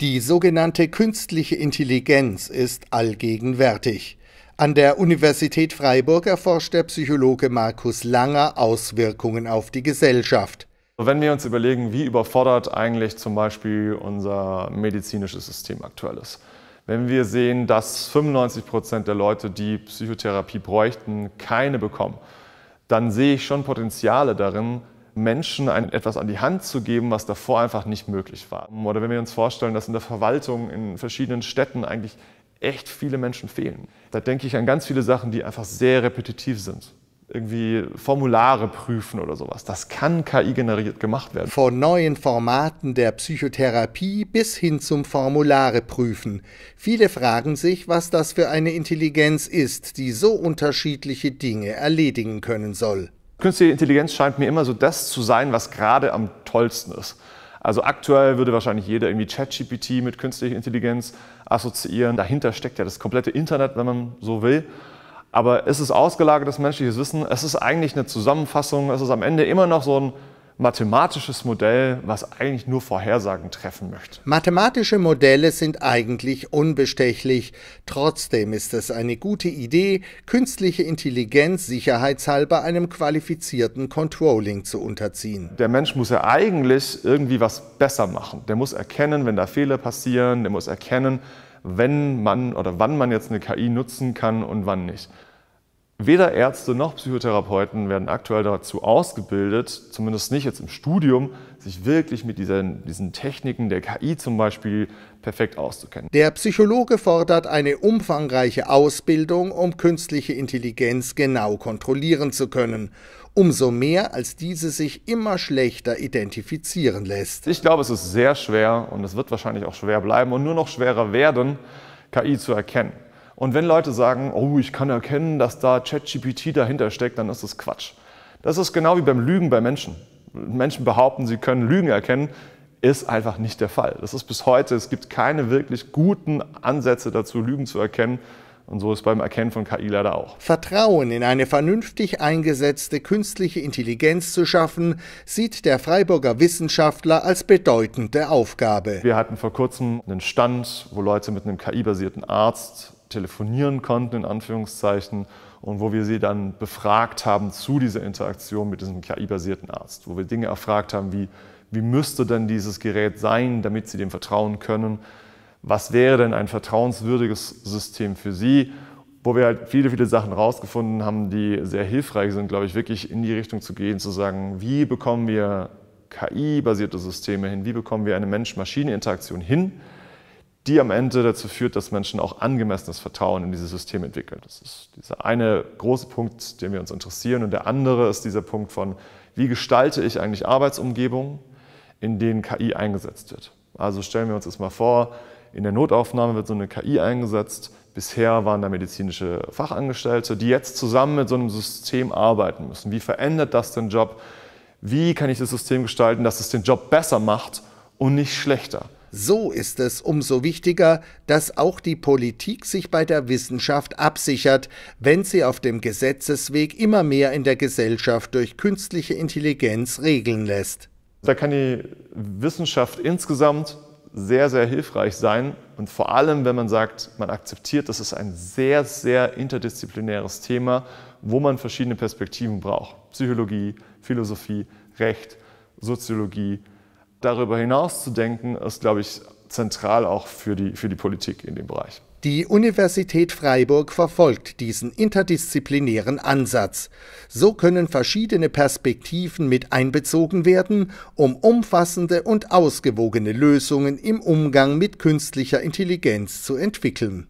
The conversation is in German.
Die sogenannte künstliche Intelligenz ist allgegenwärtig. An der Universität Freiburg erforscht der Psychologe Markus Langer Auswirkungen auf die Gesellschaft. Wenn wir uns überlegen, wie überfordert eigentlich zum Beispiel unser medizinisches System aktuell ist. Wenn wir sehen, dass 95 Prozent der Leute, die Psychotherapie bräuchten, keine bekommen, dann sehe ich schon Potenziale darin, Menschen ein, etwas an die Hand zu geben, was davor einfach nicht möglich war. Oder wenn wir uns vorstellen, dass in der Verwaltung in verschiedenen Städten eigentlich echt viele Menschen fehlen. Da denke ich an ganz viele Sachen, die einfach sehr repetitiv sind. Irgendwie Formulare prüfen oder sowas. Das kann KI generiert gemacht werden. Von neuen Formaten der Psychotherapie bis hin zum Formulare prüfen. Viele fragen sich, was das für eine Intelligenz ist, die so unterschiedliche Dinge erledigen können soll. Künstliche Intelligenz scheint mir immer so das zu sein, was gerade am tollsten ist. Also aktuell würde wahrscheinlich jeder irgendwie ChatGPT mit künstlicher Intelligenz assoziieren. Dahinter steckt ja das komplette Internet, wenn man so will. Aber es ist ausgelagertes menschliches Wissen. Es ist eigentlich eine Zusammenfassung. Es ist am Ende immer noch so ein mathematisches Modell, was eigentlich nur Vorhersagen treffen möchte. Mathematische Modelle sind eigentlich unbestechlich. Trotzdem ist es eine gute Idee, künstliche Intelligenz sicherheitshalber einem qualifizierten Controlling zu unterziehen. Der Mensch muss ja eigentlich irgendwie was besser machen. Der muss erkennen, wenn da Fehler passieren, der muss erkennen, wenn man oder wann man jetzt eine KI nutzen kann und wann nicht. Weder Ärzte noch Psychotherapeuten werden aktuell dazu ausgebildet, zumindest nicht jetzt im Studium, sich wirklich mit diesen, diesen, Techniken der KI zum Beispiel perfekt auszukennen. Der Psychologe fordert eine umfangreiche Ausbildung, um künstliche Intelligenz genau kontrollieren zu können. Umso mehr, als diese sich immer schlechter identifizieren lässt. Ich glaube, es ist sehr schwer und es wird wahrscheinlich auch schwer bleiben und nur noch schwerer werden, KI zu erkennen. Und wenn Leute sagen, oh, ich kann erkennen, dass da ChatGPT dahinter steckt, dann ist das Quatsch. Das ist genau wie beim Lügen bei Menschen. Menschen behaupten, sie können Lügen erkennen, ist einfach nicht der Fall. Das ist bis heute, es gibt keine wirklich guten Ansätze dazu, Lügen zu erkennen. Und so ist beim Erkennen von KI leider auch. Vertrauen in eine vernünftig eingesetzte künstliche Intelligenz zu schaffen, sieht der Freiburger Wissenschaftler als bedeutende Aufgabe. Wir hatten vor kurzem einen Stand, wo Leute mit einem KI-basierten Arzt telefonieren konnten, in Anführungszeichen, und wo wir sie dann befragt haben zu dieser Interaktion mit diesem KI-basierten Arzt, wo wir Dinge erfragt haben wie, wie müsste denn dieses Gerät sein, damit Sie dem vertrauen können, was wäre denn ein vertrauenswürdiges System für Sie, wo wir halt viele, viele Sachen rausgefunden haben, die sehr hilfreich sind, glaube ich, wirklich in die Richtung zu gehen, zu sagen, wie bekommen wir KI-basierte Systeme hin, wie bekommen wir eine Mensch-Maschine-Interaktion hin, die am Ende dazu führt, dass Menschen auch angemessenes Vertrauen in dieses System entwickeln. Das ist dieser eine große Punkt, den wir uns interessieren. Und der andere ist dieser Punkt von, wie gestalte ich eigentlich Arbeitsumgebungen, in denen KI eingesetzt wird. Also stellen wir uns das mal vor, in der Notaufnahme wird so eine KI eingesetzt. Bisher waren da medizinische Fachangestellte, die jetzt zusammen mit so einem System arbeiten müssen. Wie verändert das den Job? Wie kann ich das System gestalten, dass es den Job besser macht und nicht schlechter? So ist es umso wichtiger, dass auch die Politik sich bei der Wissenschaft absichert, wenn sie auf dem Gesetzesweg immer mehr in der Gesellschaft durch künstliche Intelligenz regeln lässt. Da kann die Wissenschaft insgesamt sehr, sehr hilfreich sein. Und vor allem, wenn man sagt, man akzeptiert, das ist ein sehr, sehr interdisziplinäres Thema, wo man verschiedene Perspektiven braucht. Psychologie, Philosophie, Recht, Soziologie, darüber hinaus zu denken, ist, glaube ich, zentral auch für die, für die Politik in dem Bereich. Die Universität Freiburg verfolgt diesen interdisziplinären Ansatz. So können verschiedene Perspektiven mit einbezogen werden, um umfassende und ausgewogene Lösungen im Umgang mit künstlicher Intelligenz zu entwickeln.